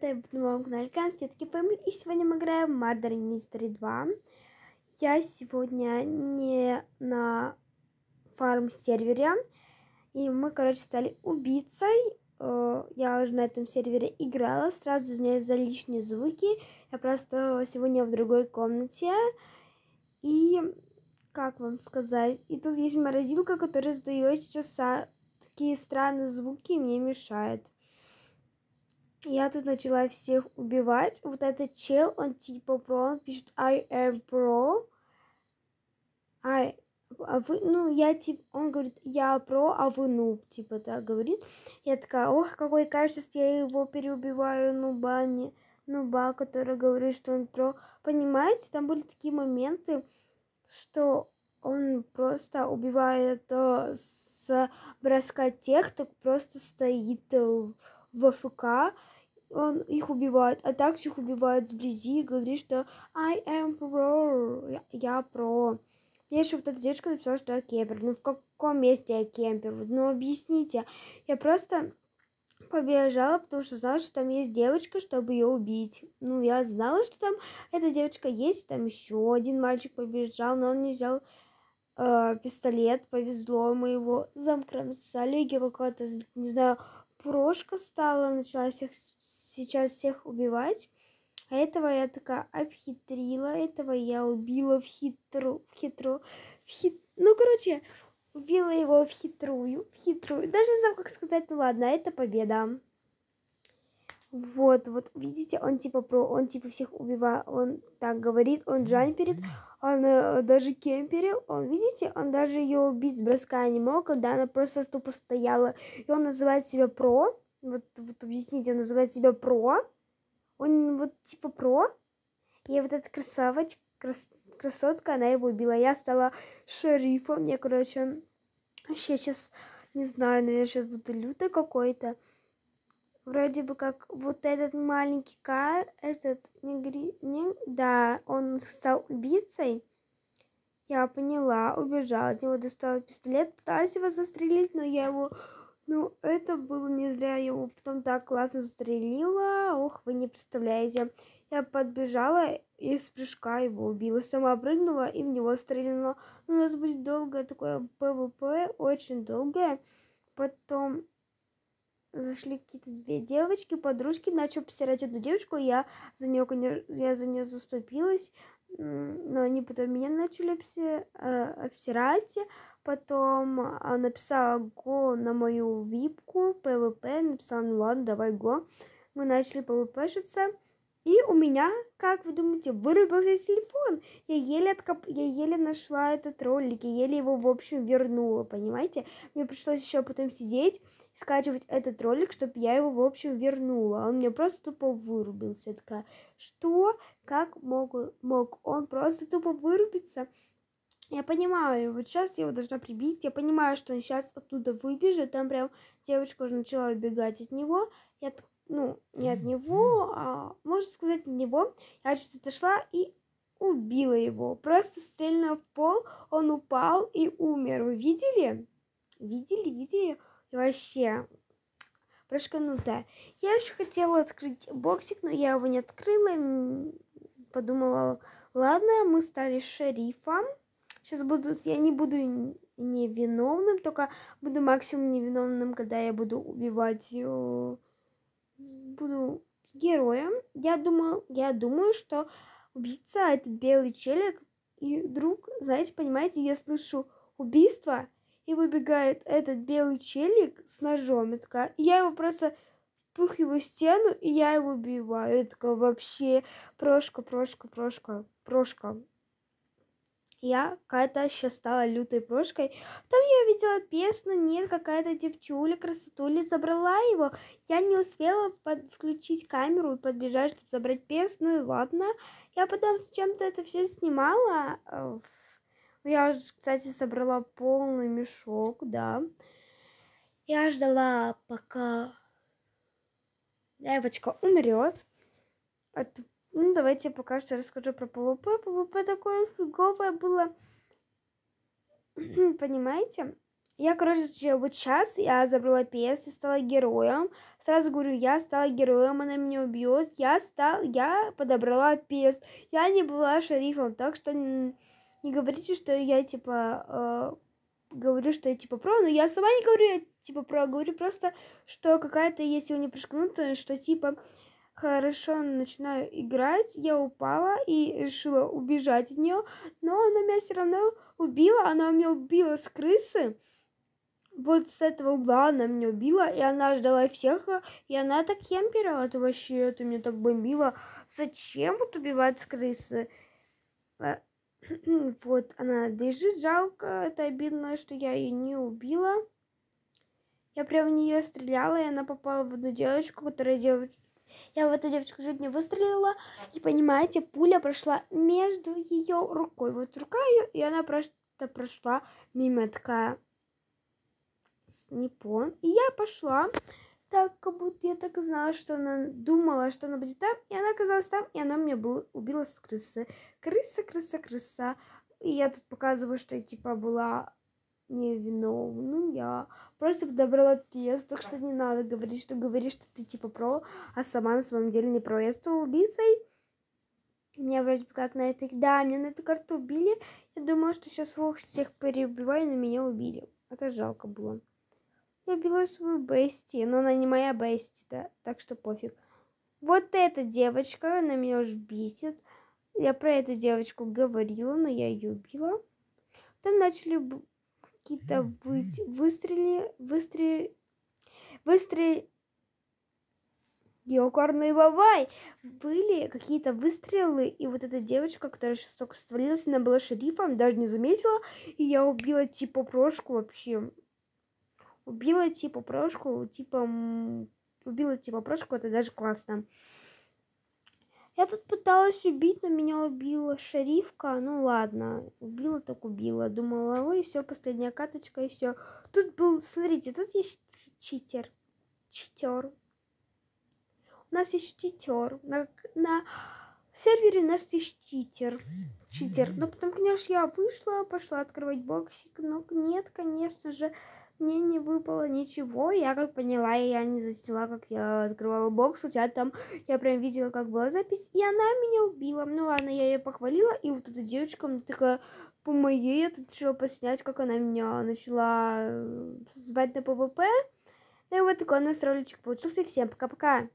ребята, в моем канале Конфетки Фэмили, и сегодня мы играем в Murder Mystery 2. Я сегодня не на фарм-сервере, и мы, короче, стали убийцей. Э, я уже на этом сервере играла, сразу извиняюсь за лишние звуки. Я просто сегодня в другой комнате, и, как вам сказать, и тут есть морозилка, которая сдает сейчас такие странные звуки и мне мешает. Я тут начала всех убивать. Вот этот чел, он типа про, он пишет I am pro. I а вы, ну, я, типа, он говорит, я про, а вы ну, типа, да, говорит. Я такая, ох, какой качество, я его переубиваю, ну, бани, ну, который говорит, что он про. Понимаете, там были такие моменты, что он просто убивает о, э, с броска тех, кто просто стоит э, в ФК, он их убивает, а так их убивает сблизи, говорит, что I am pro, я, я про. я же вот эта девочка написала, что я кемпер. Ну, в каком месте я кемпер? Ну, объясните. Я просто побежала, потому что знала, что там есть девочка, чтобы ее убить. Ну, я знала, что там эта девочка есть, там еще один мальчик побежал, но он не взял э, пистолет, повезло, мы его замкромсали, я какой-то, не знаю, Прошка стала, начала всех, сейчас всех убивать. А этого я такая обхитрила, этого я убила в хитру, в хитру, в хит... Ну, короче, убила его в хитрую, в хитрую. Даже не знаю, как сказать, ну ладно, это победа. Вот, вот, видите, он типа про, он типа всех убивает, он так говорит, он джамперит, он э, даже кемперил, он, видите, он даже ее убить с броска не мог, когда она просто тупо стояла, и он называет себя про, вот, вот объясните, он называет себя про, он вот типа про, и вот эта красавочка, крас, красотка, она его убила, я стала шерифом, я, короче, вообще сейчас, не знаю, наверное, сейчас буду лютой какой-то, вроде бы как вот этот маленький кар этот негри... Не, да, он стал убийцей. Я поняла, убежала от него, достала пистолет, пыталась его застрелить, но я его... Ну, это было не зря, я его потом так классно застрелила. Ох, вы не представляете. Я подбежала и с прыжка его убила. Сама прыгнула и в него стрельнула. У нас будет долгое такое ПВП, очень долгое. Потом зашли какие-то две девочки, подружки, начал постирать эту девочку, я за нее, я за нее заступилась, но они потом меня начали обси, а, обсирать, потом написала го на мою випку, пвп, написала, ну ладно, давай го, мы начали пвпшиться, и у меня, как вы думаете, вырубился телефон. Я еле, откоп... я еле нашла этот ролик, я еле его, в общем, вернула, понимаете? Мне пришлось еще потом сидеть скачивать этот ролик, чтобы я его, в общем, вернула. Он мне просто тупо вырубился. Я такая, что? Как мог, мог он просто тупо вырубиться? Я понимаю, вот сейчас я его должна прибить, я понимаю, что он сейчас оттуда выбежит, там прям девочка уже начала убегать от него, я, ну, не от него, а, можно сказать, от него, я чуть отошла и убила его, просто стрельнула в пол, он упал и умер, вы видели? Видели, видели? И вообще, да Я еще хотела открыть боксик, но я его не открыла. Подумала, ладно, мы стали шерифом. Сейчас будут, я не буду невиновным, только буду максимум невиновным, когда я буду убивать, э, буду героем. Я думал, я думаю, что убийца этот белый челик и друг, знаете, понимаете, я слышу убийство, и выбегает этот белый челик с ножом. И я его просто впухиваю в стену, и я его убиваю. Я такая, вообще, прошка, прошка, прошка, прошка. Я какая-то сейчас стала лютой прошкой. Там я увидела пес, нет, какая-то девчуля, красотуля забрала его. Я не успела под... включить камеру и подбежать, чтобы забрать пес. Ну и ладно. Я потом с чем-то это все снимала. А, ну, я уже, кстати, собрала полный мешок, да. Я ждала, пока девочка умрет. От... Ну, давайте я пока что расскажу про ПВП. ПВП такое фиговое было. Понимаете? Я, короче, вот сейчас я забрала PS, я стала героем. Сразу говорю, я стала героем, она меня убьет. Я стал, я подобрала PS. Я не была шерифом, так что не говорите, что я типа э, говорю, что я типа про, но я сама не говорю, я типа про, говорю просто, что какая-то, если не пришкнутая, что типа хорошо начинаю играть, я упала и решила убежать от нее, но она меня все равно убила, она меня убила с крысы. Вот с этого угла она меня убила, и она ждала всех, и она так кемперила, это вообще, это меня так бомбило, Зачем вот убивать с крысы? А, вот она лежит, жалко, это обидно, что я ее не убила. Я прям в нее стреляла, и она попала в одну девочку, которая дев... Я в эту девочку чуть не выстрелила, и понимаете, пуля прошла между ее рукой. Вот рука ее, и она просто прошла мимо такая. Снипон. И я пошла так, как будто я так и знала, что она думала, что она будет там, и она оказалась там, и она меня был, убила с крысы. Крыса, крыса, крыса. И я тут показываю, что я, типа, была невиновным. Я просто подобрала тест, так что не надо говорить, что говоришь, что ты, типа, про, а сама на самом деле не про. Я стала убийцей. Меня вроде бы как на этой... Да, меня на эту карту убили. Я думала, что сейчас всех перебиваю, но меня убили. Это жалко было. Я била свою Бести, но она не моя Бести, да, так что пофиг. Вот эта девочка, она меня уж бесит. Я про эту девочку говорила, но я ее убила. Там начали какие-то быть выстрели, выстрели, выстрели. Йокарный бабай! Были какие-то выстрелы, и вот эта девочка, которая сейчас только свалилась, она была шерифом, даже не заметила, и я убила типа прошку вообще. Убила типа прошку, типа... Убила типа прошку, это даже классно. Я тут пыталась убить, но меня убила шерифка. Ну ладно, убила так убила. Думала, ой, все, последняя каточка и все. Тут был, смотрите, тут есть читер. Читер. У нас есть читер. На, на сервере у нас есть читер. Читер. Но потом, конечно, я вышла, пошла открывать боксик. Но нет, конечно же, мне не выпало ничего. Я как поняла, я не застила, как я открывала бокс, хотя там я прям видела, как была запись, и она меня убила. Ну ладно, я ее похвалила, и вот эта девочка мне такая, по моей, это решила поснять, как она меня начала э, звать на ПВП. Ну и вот такой у нас роличек получился. Всем пока-пока!